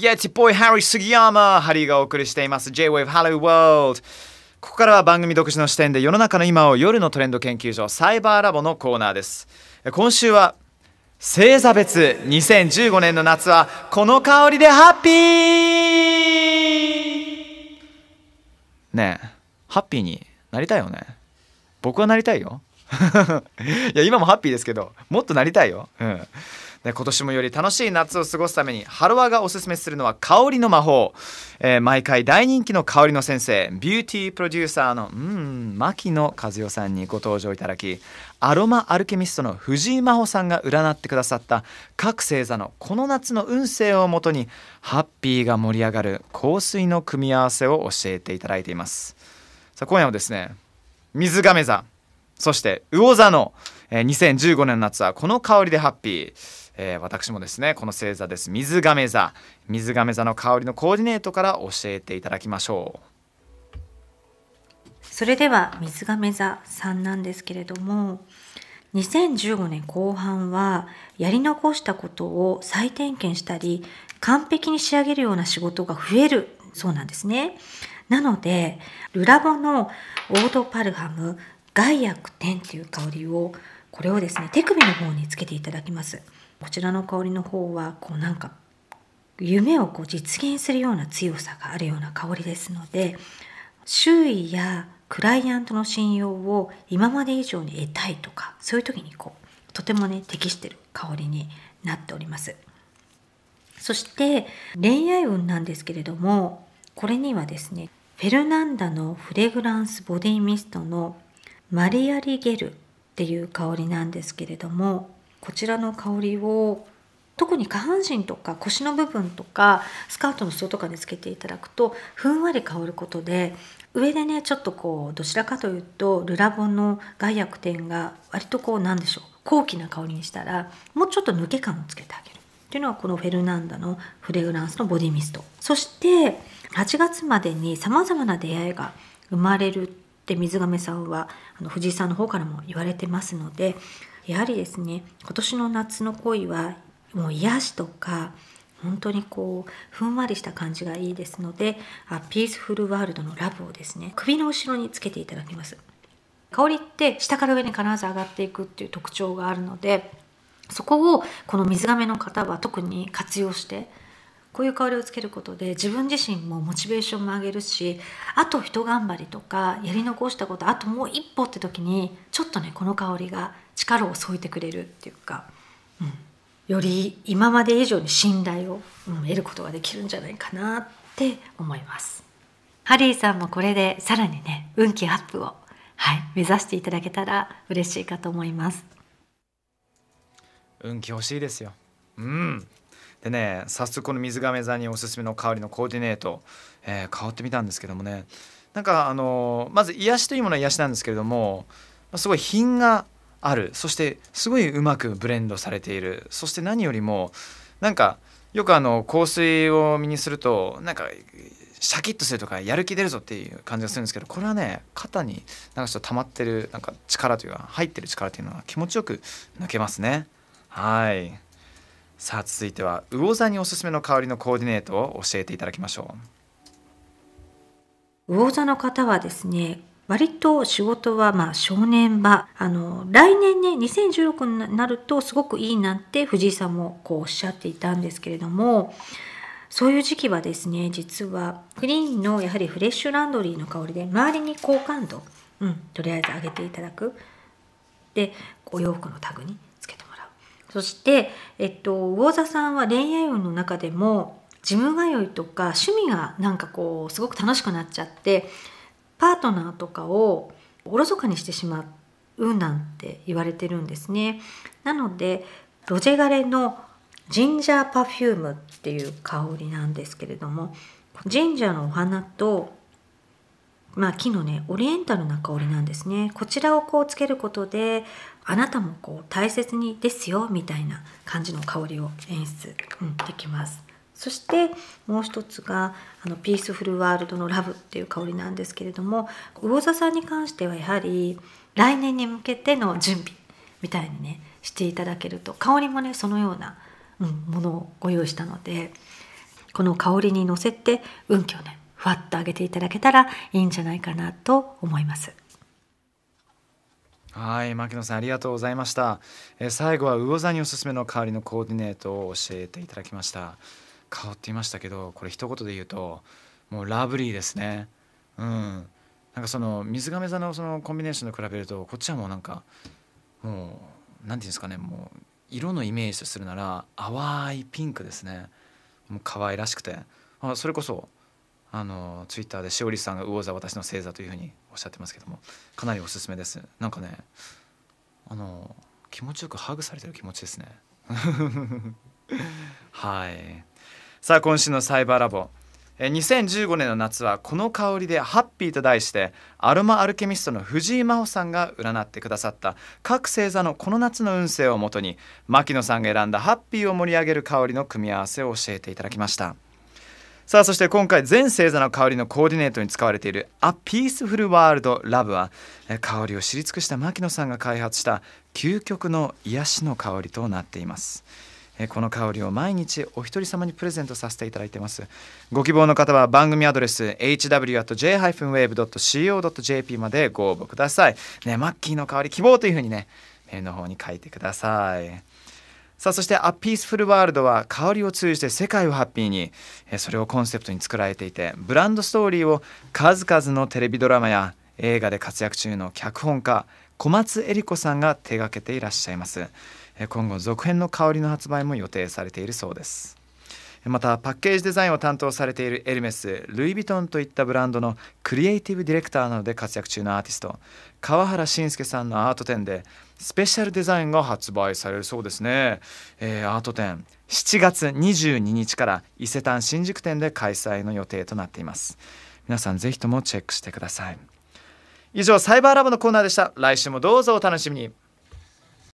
イエティボイハリー杉山ハリーがお送りしています J-Wave Hello World ここからは番組独自の視点で世の中の今を夜のトレンド研究所サイバーラボのコーナーです今週は星座別2015年の夏はこの香りでハッピーねえハッピーになりたいよね僕はなりたいよ いや今もハッピーですけどもっとなりたいようんで今年もより楽しい夏を過ごすためにハロワがおすすめするのは香りの魔法、えー、毎回大人気の香りの先生ビューティープロデューサーのうん牧野和代さんにご登場いただきアロマアルケミストの藤井真帆さんが占ってくださった各星座のこの夏の運勢をもとにハッピーが盛り上がる香水の組み合わせを教えていただいていますさあ今夜はですね水亀座そして魚座の2015年の夏はこの香りでハッピーえー、私もですねこの星座です水亀座水亀座の香りのコーディネートから教えていただきましょうそれでは水亀座さんなんですけれども2015年後半はやり残したことを再点検したり完璧に仕上げるような仕事が増えるそうなんですね。なのでルラボのオードパルハム外薬天っていう香りをこれをですね手首の方につけていただきます。こちらの香りの方はこうなんか夢をこう実現するような強さがあるような香りですので周囲やクライアントの信用を今まで以上に得たいとかそういう時にこうとてもね適してる香りになっておりますそして恋愛運なんですけれどもこれにはですねフェルナンダのフレグランスボディミストのマリアリゲルっていう香りなんですけれどもこちらの香りを特に下半身とか腰の部分とかスカートの裾とかにつけていただくとふんわり香ることで上でねちょっとこうどちらかというとルラボンの外薬店が割とこうなんでしょう高貴な香りにしたらもうちょっと抜け感をつけてあげるっていうのはこのフェルナンダのフレグランスのボディミストそして8月までにさまざまな出会いが生まれるって水亀さんはあの藤井さんの方からも言われてますのでやはりですね今年の夏の恋はもう癒しとか本当にこうふんわりした感じがいいですのであピースフルワールドのラブをですね首の後ろにつけていただきます香りって下から上に必ず上がっていくっていう特徴があるのでそこをこの水亀の方は特に活用してこういう香りをつけることで自分自身もモチベーションも上げるしあとひと頑張りとかやり残したことあともう一歩って時にちょっとねこの香りが力を添えてくれるっていうか、うん、より今まで以上に信頼を、うん、得ることができるんじゃないかなって思います。ハリーさんもこれでさらにね運気アップを、はい、目指していただけたら嬉しいかと思います。運気欲しいですよ。うんでね早速この水亀座におすすめの香りのコーディネート、えー、香ってみたんですけどもねなんかあのまず癒しというものは癒しなんですけれどもすごい品があるそしてすごいうまくブレンドされているそして何よりもなんかよくあの香水を身にするとなんかシャキッとするとかやる気出るぞっていう感じがするんですけどこれはね肩になんかちょっと溜まってるなんか力というか入ってる力というのは気持ちよく抜けますねはい。さあ続いては魚座におすすめの香りのコーディネートを教えていただきましょう魚座の方はですね割と仕事はまあ正念場あの来年ね2016になるとすごくいいなって藤井さんもこうおっしゃっていたんですけれどもそういう時期はですね実はクリーンのやはりフレッシュランドリーの香りで周りに好感度、うん、とりあえず上げていただくでお洋服のタグにそして、えっと、魚座さんは恋愛運の中でも事務通いとか趣味がなんかこうすごく楽しくなっちゃってパートナーとかをおろそかにしてしまうなんて言われてるんですね。なのでロジェガレのジンジャーパフュームっていう香りなんですけれどもジンジャーのお花とまあ、木のねオリエンタルな香りなんですねこちらをこうつけることであなたもこう大切にですよみたいな感じの香りを演出、うん、できますそしてもう一つがあのピースフルワールドのラブっていう香りなんですけれども魚座さんに関してはやはり来年に向けての準備みたいにねしていただけると香りもねそのような、うん、ものをご用意したのでこの香りに乗せて運気をねわっと上げていただけたらいいんじゃないかなと思います。はい牧野さんありがとうございました、え最後は魚座におすすめの香りのコーディネートを教えていただきました香っていましたけどこれ一言で言うともうラブリーですねうんなんかその水亀座のそのコンビネーションと比べるとこっちはもうなんかもう何て言うんですかねもう色のイメージとするなら淡いピンクですねもう可愛らしくてあそれこそあのツイッターでしおりさんが魚座私の星座というふうにおっしゃってますけどもかなりおすすめですなんかねあの気持ちよくハグされてる気持ちですね はいさあ今週のサイバーラボ2015年の夏はこの香りでハッピーと題してアロマアルケミストの藤井真帆さんが占ってくださった各星座のこの夏の運勢をもとに牧野さんが選んだハッピーを盛り上げる香りの組み合わせを教えていただきました。さあそして今回全星座の香りのコーディネートに使われている「A Peaceful World Love は」香りを知り尽くした牧野さんが開発した究極の癒しの香りとなっています。この香りを毎日お一人様にプレゼントさせていただいてますご希望の方は番組アドレス hw.j-wave.co.jp までご応募くださいねマッキーの香り希望というふうにねメールの方に書いてくださいさあそして「アピースフルワールドは香りを通じて世界をハッピーにそれをコンセプトに作られていてブランドストーリーを数々のテレビドラマや映画で活躍中の脚本家小松恵里子さんが手がけていらっしゃいます今後続編の香りの発売も予定されているそうですまたパッケージデザインを担当されているエルメスルイ・ヴィトンといったブランドのクリエイティブディレクターなどで活躍中のアーティスト川原信介さんのアート展でスペシャルデザインが発売されるそうですね、えー、アート展7月22日から伊勢丹新宿店で開催の予定となっています皆さんぜひともチェックしてください以上サイバーラボのコーナーでした来週もどうぞお楽しみに